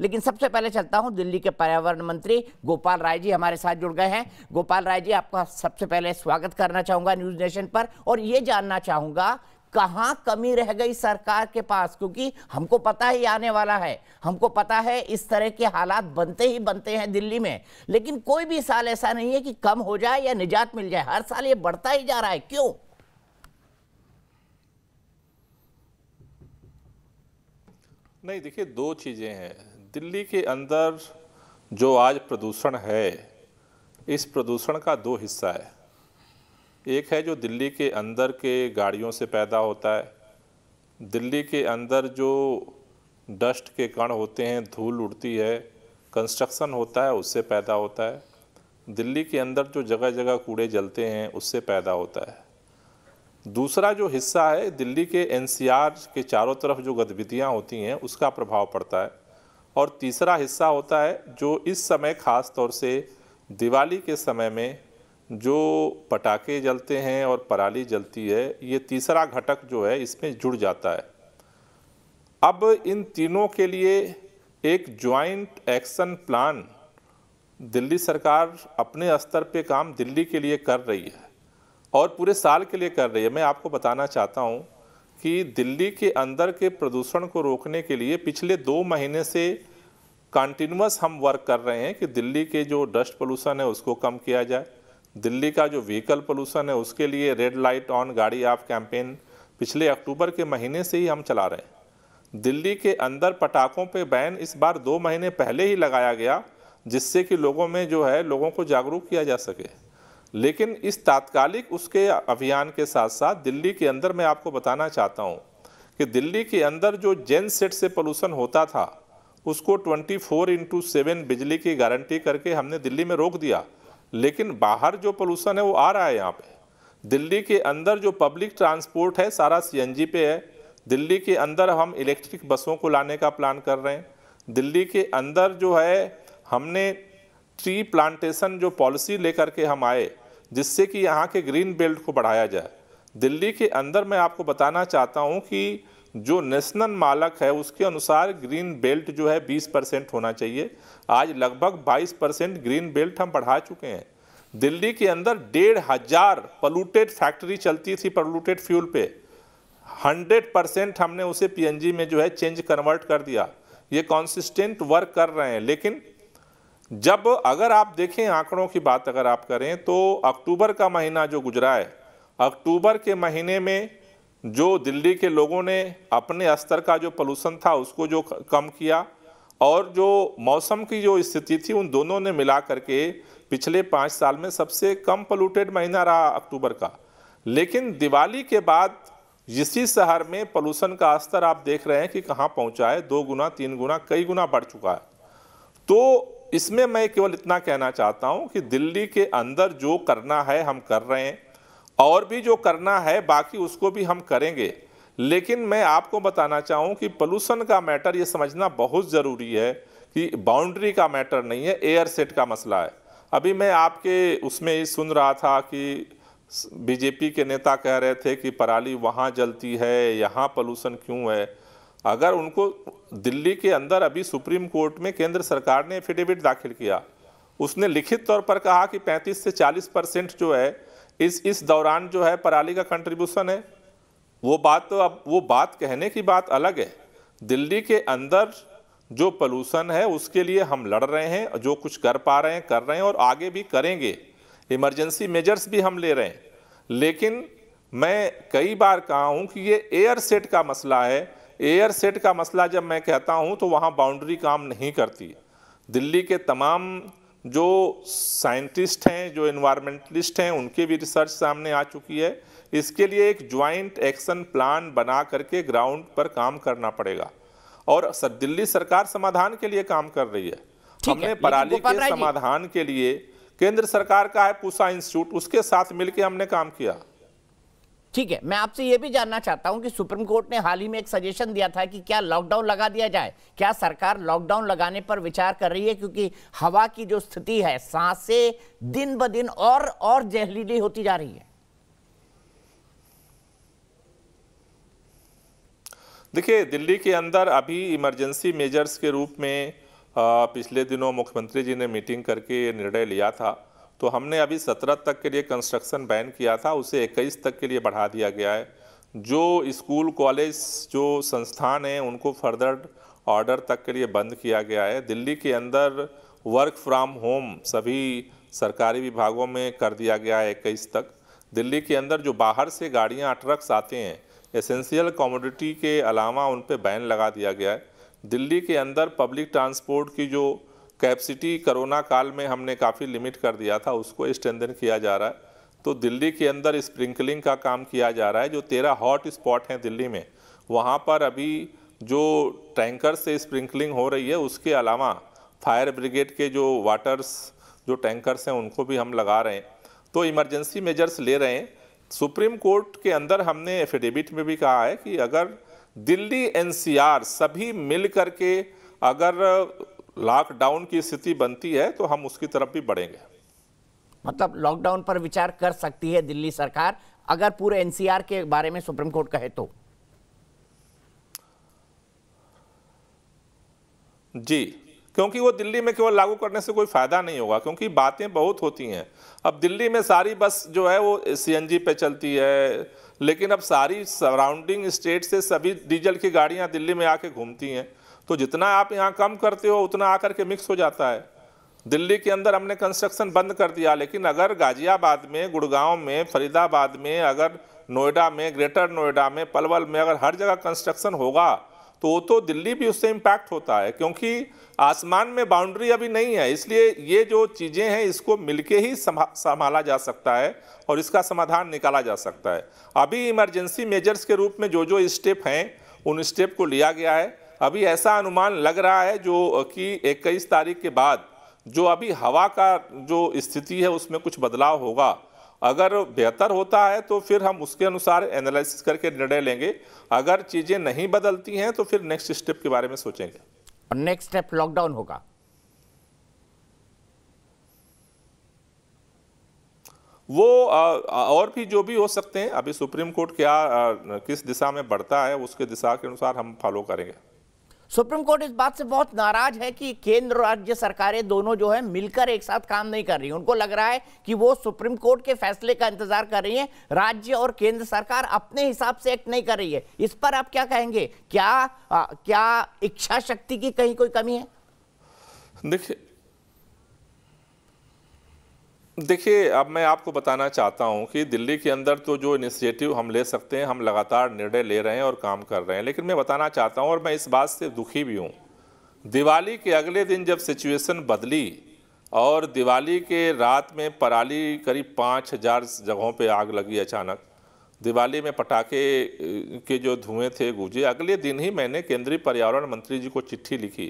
लेकिन सबसे पहले चलता हूं दिल्ली के पर्यावरण मंत्री गोपाल राय जी हमारे साथ जुड़ गए हैं गोपाल राय जी आपका सबसे पहले स्वागत करना चाहूंगा न्यूज नेशन पर और ये जानना चाहूंगा कहा कमी रह गई सरकार के पास क्योंकि हमको पता ही आने वाला है हमको पता है इस तरह के हालात बनते ही बनते हैं दिल्ली में लेकिन कोई भी साल ऐसा नहीं है कि कम हो जाए या निजात मिल जाए हर साल ये बढ़ता ही जा रहा है क्यों नहीं देखिए दो चीज़ें हैं दिल्ली के अंदर जो आज प्रदूषण है इस प्रदूषण का दो हिस्सा है एक है जो दिल्ली के अंदर के गाड़ियों से पैदा होता है दिल्ली के अंदर जो डस्ट के कण होते हैं धूल उड़ती है कंस्ट्रक्शन होता है उससे पैदा होता है दिल्ली के अंदर जो जगह जगह कूड़े जलते हैं उससे पैदा होता है दूसरा जो हिस्सा है दिल्ली के एनसीआर के चारों तरफ जो गतिविधियाँ होती हैं उसका प्रभाव पड़ता है और तीसरा हिस्सा होता है जो इस समय ख़ास तौर से दिवाली के समय में जो पटाखे जलते हैं और पराली जलती है ये तीसरा घटक जो है इसमें जुड़ जाता है अब इन तीनों के लिए एक ज्वाइंट एक्शन प्लान दिल्ली सरकार अपने स्तर पे काम दिल्ली के लिए कर रही है और पूरे साल के लिए कर रही है मैं आपको बताना चाहता हूँ कि दिल्ली के अंदर के प्रदूषण को रोकने के लिए पिछले दो महीने से कंटिन्यूस हम वर्क कर रहे हैं कि दिल्ली के जो डस्ट पोल्यूशन है उसको कम किया जाए दिल्ली का जो व्हीकल पोल्यूशन है उसके लिए रेड लाइट ऑन गाड़ी ऑफ कैंपेन पिछले अक्टूबर के महीने से ही हम चला रहे हैं दिल्ली के अंदर पटाखों पे बैन इस बार दो महीने पहले ही लगाया गया जिससे कि लोगों में जो है लोगों को जागरूक किया जा सके लेकिन इस तात्कालिक उसके अभियान के साथ साथ दिल्ली के अंदर मैं आपको बताना चाहता हूँ कि दिल्ली के अंदर जो जेन सेट से पोल्यूशन होता था उसको 24 फोर इंटू सेवन बिजली की गारंटी करके हमने दिल्ली में रोक दिया लेकिन बाहर जो पोल्यूशन है वो आ रहा है यहाँ पे दिल्ली के अंदर जो पब्लिक ट्रांसपोर्ट है सारा सी पे है दिल्ली के अंदर हम इलेक्ट्रिक बसों को लाने का प्लान कर रहे हैं दिल्ली के अंदर जो है हमने ट्री प्लांटेशन जो पॉलिसी लेकर के हम आए जिससे कि यहाँ के ग्रीन बेल्ट को बढ़ाया जाए दिल्ली के अंदर मैं आपको बताना चाहता हूँ कि जो नेशनल मालक है उसके अनुसार ग्रीन बेल्ट जो है 20 परसेंट होना चाहिए आज लगभग 22 परसेंट ग्रीन बेल्ट हम बढ़ा चुके हैं दिल्ली के अंदर डेढ़ हज़ार पलूटेड फैक्ट्री चलती थी पलूटेड फ्यूल पे 100 परसेंट हमने उसे पीएनजी में जो है चेंज कन्वर्ट कर दिया ये कॉन्सिस्टेंट वर्क कर रहे हैं लेकिन जब अगर आप देखें आंकड़ों की बात अगर आप करें तो अक्टूबर का महीना जो गुजरा है अक्टूबर के महीने में जो दिल्ली के लोगों ने अपने स्तर का जो पोलूसन था उसको जो कम किया और जो मौसम की जो स्थिति थी उन दोनों ने मिला करके पिछले पाँच साल में सबसे कम पोलूटेड महीना रहा अक्टूबर का लेकिन दिवाली के बाद इसी शहर में पोलूसन का स्तर आप देख रहे हैं कि कहाँ पहुँचा है दो गुना तीन गुना कई गुना बढ़ चुका है तो इसमें मैं केवल इतना कहना चाहता हूं कि दिल्ली के अंदर जो करना है हम कर रहे हैं और भी जो करना है बाकी उसको भी हम करेंगे लेकिन मैं आपको बताना चाहूँ कि पोलूसन का मैटर ये समझना बहुत ज़रूरी है कि बाउंड्री का मैटर नहीं है एयर सेट का मसला है अभी मैं आपके उसमें सुन रहा था कि बीजेपी के नेता कह रहे थे कि पराली वहाँ जलती है यहाँ पोलूसन क्यों है अगर उनको दिल्ली के अंदर अभी सुप्रीम कोर्ट में केंद्र सरकार ने एफिडेविट दाखिल किया उसने लिखित तौर पर कहा कि 35 से 40 परसेंट जो है इस इस दौरान जो है पराली का कंट्रीब्यूशन है वो बात तो अब वो बात कहने की बात अलग है दिल्ली के अंदर जो पलूसन है उसके लिए हम लड़ रहे हैं जो कुछ कर पा रहे हैं कर रहे हैं और आगे भी करेंगे इमरजेंसी मेजर्स भी हम ले रहे हैं लेकिन मैं कई बार कहा हूँ कि ये एयर सेट का मसला है एयर सेट का मसला जब मैं कहता हूँ तो वहाँ बाउंड्री काम नहीं करती दिल्ली के तमाम जो साइंटिस्ट हैं जो इन्वायरमेंटलिस्ट हैं उनके भी रिसर्च सामने आ चुकी है इसके लिए एक ज्वाइंट एक्शन प्लान बना करके ग्राउंड पर काम करना पड़ेगा और दिल्ली सरकार समाधान के लिए काम कर रही है हमने पराली के समाधान के लिए केंद्र सरकार का है पूसा इंस्टीट्यूट उसके साथ मिलकर हमने काम किया ठीक है मैं आपसे यह भी जानना चाहता हूँ कि सुप्रीम कोर्ट ने हाल ही में एक सजेशन दिया था कि क्या लॉकडाउन लगा दिया जाए क्या सरकार लॉकडाउन लगाने पर विचार कर रही है क्योंकि हवा की जो स्थिति है सांसें दिन ब दिन और और जहरीली होती जा रही है देखिए दिल्ली के अंदर अभी इमरजेंसी मेजर्स के रूप में पिछले दिनों मुख्यमंत्री जी ने मीटिंग करके निर्णय लिया था तो हमने अभी सत्रह तक के लिए कंस्ट्रक्शन बैन किया था उसे इक्कीस तक के लिए बढ़ा दिया गया है जो स्कूल कॉलेज जो संस्थान हैं उनको फर्दर ऑर्डर तक के लिए बंद किया गया है दिल्ली के अंदर वर्क फ्रॉम होम सभी सरकारी विभागों में कर दिया गया है इक्कीस तक दिल्ली के अंदर जो बाहर से गाड़ियाँ ट्रक्स आते हैं एसेंशियल कमोडिटी के अलावा उन पर बैन लगा दिया गया है दिल्ली के अंदर पब्लिक ट्रांसपोर्ट की जो कैपेसिटी कोरोना काल में हमने काफ़ी लिमिट कर दिया था उसको स्ट्रेंदन किया जा रहा है तो दिल्ली के अंदर स्प्रिंकलिंग का काम किया जा रहा है जो तेरह हॉट स्पॉट हैं दिल्ली में वहाँ पर अभी जो टैंकर से स्प्रिंकलिंग हो रही है उसके अलावा फायर ब्रिगेड के जो वाटर्स जो टैंकर्स हैं उनको भी हम लगा रहे हैं तो इमरजेंसी मेजर्स ले रहे हैं सुप्रीम कोर्ट के अंदर हमने एफिडेविट में भी कहा है कि अगर दिल्ली एनसीआर सभी मिल करके अगर लॉकडाउन की स्थिति बनती है तो हम उसकी तरफ भी बढ़ेंगे मतलब लॉकडाउन पर विचार कर सकती है दिल्ली सरकार अगर पूरे एनसीआर के बारे में सुप्रीम कोर्ट कहे तो जी क्योंकि वो दिल्ली में केवल लागू करने से कोई फ़ायदा नहीं होगा क्योंकि बातें बहुत होती हैं अब दिल्ली में सारी बस जो है वो सीएनजी पे चलती है लेकिन अब सारी सराउंडिंग स्टेट से सभी डीजल की गाड़ियां दिल्ली में आके घूमती हैं तो जितना आप यहाँ कम करते हो उतना आकर के मिक्स हो जाता है दिल्ली के अंदर हमने कंस्ट्रक्शन बंद कर दिया लेकिन अगर गाजियाबाद में गुड़गांव में फरीदाबाद में अगर नोएडा में ग्रेटर नोएडा में पलवल में अगर हर जगह कंस्ट्रक्शन होगा तो वो तो दिल्ली भी उससे इम्पैक्ट होता है क्योंकि आसमान में बाउंड्री अभी नहीं है इसलिए ये जो चीज़ें हैं इसको मिलके ही संभाला जा सकता है और इसका समाधान निकाला जा सकता है अभी इमरजेंसी मेजर्स के रूप में जो जो स्टेप हैं उन स्टेप को लिया गया है अभी ऐसा अनुमान लग रहा है जो कि इक्कीस तारीख के बाद जो अभी हवा का जो स्थिति है उसमें कुछ बदलाव होगा अगर बेहतर होता है तो फिर हम उसके अनुसार एनालिसिस करके निर्णय लेंगे अगर चीज़ें नहीं बदलती हैं तो फिर नेक्स्ट स्टेप के बारे में सोचेंगे और नेक्स्ट स्टेप लॉकडाउन होगा वो और भी जो भी हो सकते हैं अभी सुप्रीम कोर्ट क्या किस दिशा में बढ़ता है उसके दिशा के अनुसार हम फॉलो करेंगे सुप्रीम कोर्ट इस बात से बहुत नाराज है कि केंद्र और राज्य सरकारें दोनों जो है मिलकर एक साथ काम नहीं कर रही उनको लग रहा है कि वो सुप्रीम कोर्ट के फैसले का इंतजार कर रही है राज्य और केंद्र सरकार अपने हिसाब से एक्ट नहीं कर रही है इस पर आप क्या कहेंगे क्या आ, क्या इच्छा शक्ति की कहीं कोई कमी है देखिए देखिए अब मैं आपको बताना चाहता हूं कि दिल्ली के अंदर तो जो इनिशिएटिव हम ले सकते हैं हम लगातार निर्णय ले रहे हैं और काम कर रहे हैं लेकिन मैं बताना चाहता हूं और मैं इस बात से दुखी भी हूं दिवाली के अगले दिन जब सिचुएशन बदली और दिवाली के रात में पराली करीब पाँच हज़ार जगहों पर आग लगी अचानक दिवाली में पटाखे के जो धुएं थे गुजे अगले दिन ही मैंने केंद्रीय पर्यावरण मंत्री जी को चिट्ठी लिखी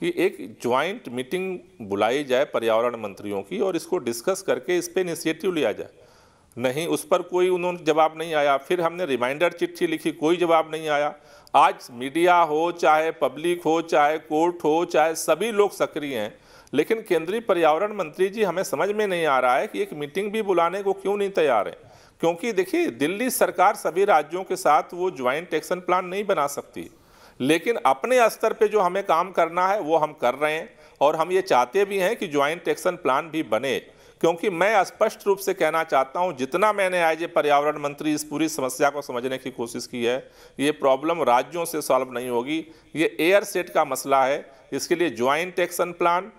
कि एक ज्वाइंट मीटिंग बुलाई जाए पर्यावरण मंत्रियों की और इसको डिस्कस करके इस पर इनिशिएटिव लिया जाए नहीं उस पर कोई उन्होंने जवाब नहीं आया फिर हमने रिमाइंडर चिट्ठी लिखी कोई जवाब नहीं आया आज मीडिया हो चाहे पब्लिक हो चाहे कोर्ट हो चाहे सभी लोग सक्रिय हैं लेकिन केंद्रीय पर्यावरण मंत्री जी हमें समझ में नहीं आ रहा है कि एक मीटिंग भी बुलाने को क्यों नहीं तैयार है क्योंकि देखिए दिल्ली सरकार सभी राज्यों के साथ वो ज्वाइंट एक्शन प्लान नहीं बना सकती लेकिन अपने स्तर पे जो हमें काम करना है वो हम कर रहे हैं और हम ये चाहते भी हैं कि ज्वाइंट एक्शन प्लान भी बने क्योंकि मैं स्पष्ट रूप से कहना चाहता हूँ जितना मैंने आज ये पर्यावरण मंत्री इस पूरी समस्या को समझने की कोशिश की है ये प्रॉब्लम राज्यों से सॉल्व नहीं होगी ये एयर सेट का मसला है इसके लिए ज्वाइंट एक्शन प्लान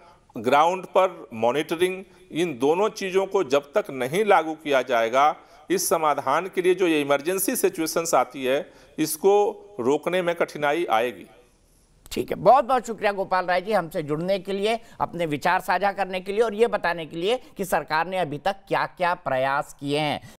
ग्राउंड पर मॉनिटरिंग इन दोनों चीज़ों को जब तक नहीं लागू किया जाएगा इस समाधान के लिए जो ये इमरजेंसी सिचुएशंस आती है इसको रोकने में कठिनाई आएगी ठीक है बहुत बहुत शुक्रिया गोपाल राय जी हमसे जुड़ने के लिए अपने विचार साझा करने के लिए और ये बताने के लिए कि सरकार ने अभी तक क्या क्या प्रयास किए हैं